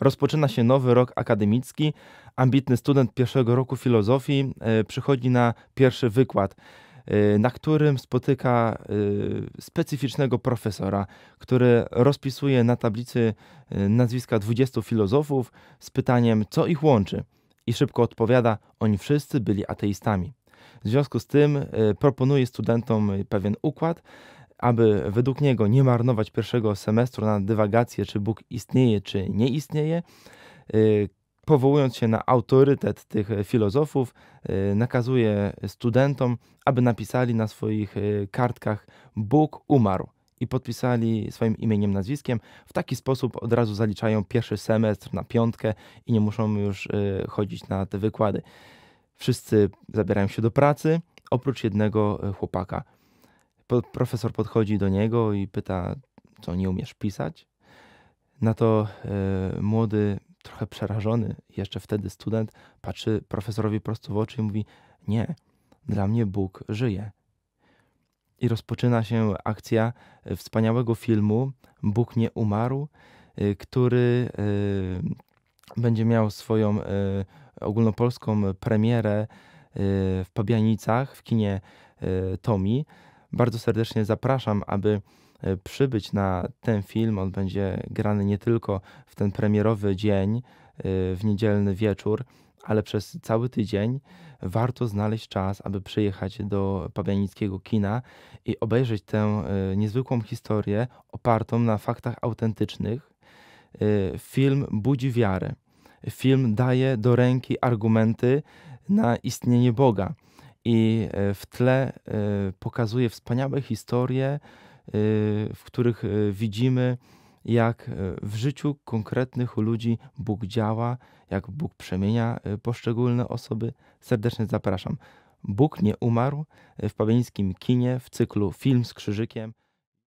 Rozpoczyna się nowy rok akademicki. Ambitny student pierwszego roku filozofii e, przychodzi na pierwszy wykład, e, na którym spotyka e, specyficznego profesora, który rozpisuje na tablicy nazwiska 20 filozofów z pytaniem, co ich łączy. I szybko odpowiada: Oni wszyscy byli ateistami. W związku z tym proponuje studentom pewien układ, aby według niego nie marnować pierwszego semestru na dywagację, czy Bóg istnieje, czy nie istnieje. Y, powołując się na autorytet tych filozofów, y, nakazuje studentom, aby napisali na swoich y, kartkach Bóg umarł i podpisali swoim imieniem, nazwiskiem. W taki sposób od razu zaliczają pierwszy semestr na piątkę i nie muszą już chodzić na te wykłady. Wszyscy zabierają się do pracy, oprócz jednego chłopaka profesor podchodzi do niego i pyta, co nie umiesz pisać. Na to y, młody, trochę przerażony, jeszcze wtedy student, patrzy profesorowi prosto w oczy i mówi: Nie, dla mnie Bóg żyje. I rozpoczyna się akcja e, wspaniałego filmu Bóg nie umarł, y, który y, będzie miał swoją ogólnopolską premierę w Pabianicach w kinie Tomi bardzo serdecznie zapraszam, aby e, przybyć na ten film. On będzie grany nie tylko w ten premierowy dzień, e, w niedzielny wieczór, ale przez cały tydzień warto znaleźć czas, aby przyjechać do Pabianickiego Kina i obejrzeć tę e, niezwykłą historię opartą na faktach autentycznych. Film budzi wiarę. Film daje do ręki argumenty na istnienie Boga i e, w tle e, pokazuje wspaniałe historie, e, w których widzimy, jak w życiu konkretnych ludzi Bóg działa, jak Bóg przemienia poszczególne osoby. Serdecznie zapraszam. Bóg nie umarł w Pabiańskim Kinie w cyklu Film z Krzyżykiem.